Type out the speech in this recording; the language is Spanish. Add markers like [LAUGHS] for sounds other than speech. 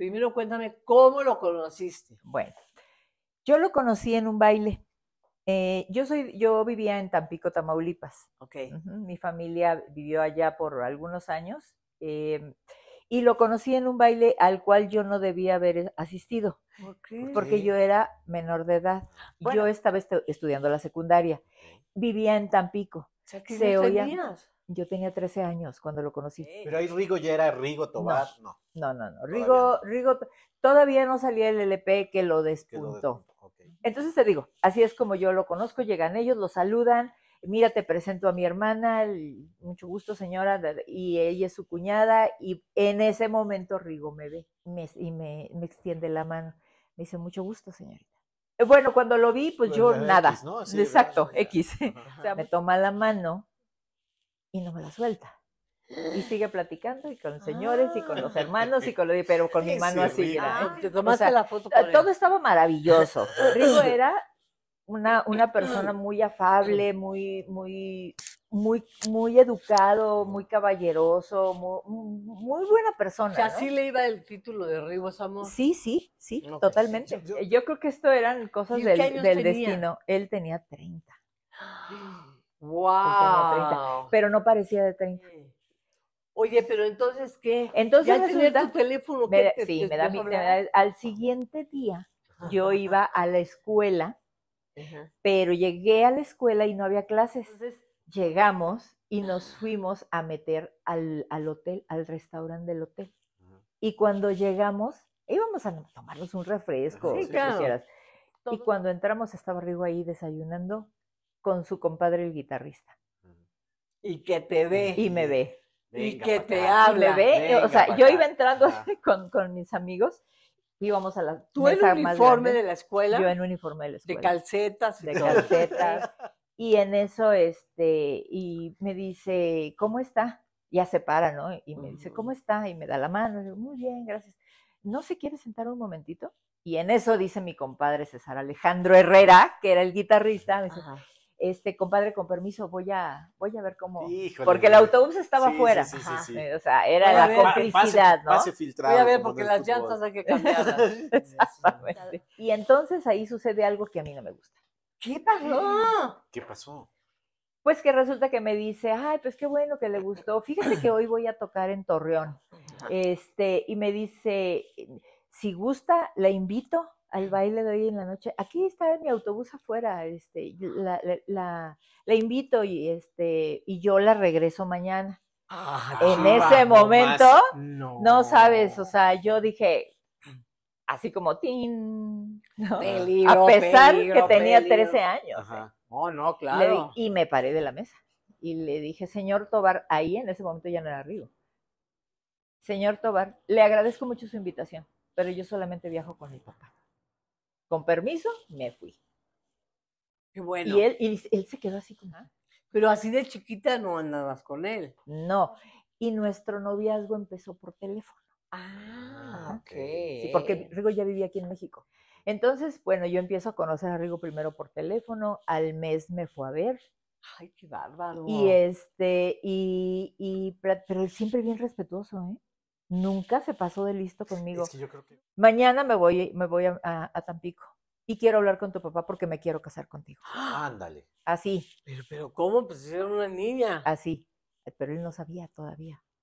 Primero cuéntame cómo lo conociste. Bueno, yo lo conocí en un baile. Eh, yo soy, yo vivía en Tampico, Tamaulipas. Okay. Mi familia vivió allá por algunos años em, y lo conocí en un baile al cual yo no debía haber asistido pues, porque yo era menor de edad. Yo estaba estudiando la secundaria. Vivía en Tampico. se oía. Yo tenía 13 años cuando lo conocí. Pero ahí Rigo ya era Rigo Tobar, no. No, no, no. Rigo, Rigo, todavía no salía el LP que lo despuntó. Entonces te digo, así es como yo lo conozco, llegan ellos, lo saludan, mira, te presento a mi hermana, mucho gusto señora, y ella es su cuñada, y en ese momento Rigo me ve me, y me, extiende la mano, me dice, mucho gusto señorita. Eh, bueno, cuando lo vi, pues, pues yo nada, exacto, X. [LAUGHS] me toma la mano y no me la suelta. Y sigue platicando y con señores y con los ah. hermanos y con lo, pero con mi [LAUGHS] mano así. la foto todo estaba maravilloso. Rigo [LAUGHS] era una, una persona muy afable, muy, muy, muy, muy educado, muy caballeroso, muy, buena persona. así le iba el título de Rigo Sí, sí, sí, totalmente. Eh, yo, creo que esto eran cosas del, del destino. Él tenía 30. [GASPS] [GASPS] ¡Wow! pero no parecía de 30. Oye, pero entonces, ¿qué? Entonces tu teléfono? sí, me, da mi, al siguiente día yo iba a la escuela, pero llegué a la escuela y no había clases. Llegamos y ah. nos fuimos a meter al, hotel, al restaurante del hotel. Y cuando llegamos, íbamos a tomarnos un refresco, Y cuando entramos estaba Rigo ahí desayunando con su compadre el guitarrista. Y que te ve. Y me ve. y que te habla. me ve. o sea, yo iba entrando [LAUGHS] con, mis amigos. Íbamos a la. Tú en uniforme de la escuela. Yo en uniforme de la escuela. De calcetas. De calcetas. [LAUGHS] y en eso, este, y me dice, ¿cómo está? Ya se para, ¿no? Y me dice, ¿cómo está? Y me da la mano. digo, muy bien, gracias. ¿No se quiere sentar un momentito? Y en eso dice mi compadre César Alejandro Herrera, que era el guitarrista, me dice, este, compadre, con permiso, voy a, voy a ver cómo. porque el autobús estaba afuera. O sea, era la complicidad, ¿no? voy a ver porque las llantas hay que cambiarlas. [LAUGHS] Y entonces ahí sucede algo que a mí no me gusta. ¿Qué pasó? ¿Qué pasó? Pues que resulta que me dice, ay, pues qué bueno que le gustó. Fíjese que hoy voy a tocar en Torreón. Este, y me dice, si gusta, la invito al baile de hoy en la noche. Aquí está mi autobús afuera, este, la, la, la, invito y, este, y yo la regreso mañana. Ah, en ese momento, no, sabes, o sea, yo dije, así como, tin, a pesar que tenía 13 años. ¿eh? Ajá. Oh, no, claro. y me paré de la mesa y le dije, señor Tobar, ahí en ese momento ya no era Río. Señor Tobar, le agradezco mucho su invitación, pero yo solamente viajo con mi papá con permiso, me fui. Qué bueno. Y él, él se quedó así como. Ah". Pero así de chiquita no andabas con él. No. Y nuestro noviazgo empezó por teléfono. Ah, ok. Sí, porque Rigo ya vivía aquí en México. Entonces, bueno, yo empiezo a conocer a Rigo primero por teléfono, al mes me fue a ver. Ay, qué bárbaro. Y este, y, y pero siempre bien respetuoso, ¿eh? nunca se pasó de listo conmigo. Mañana me voy, me voy a, Tampico y quiero hablar con tu papá porque me quiero casar contigo. Ándale. Así. Pero, pero ¿cómo? Pues era una niña. Así. Pero él no sabía todavía.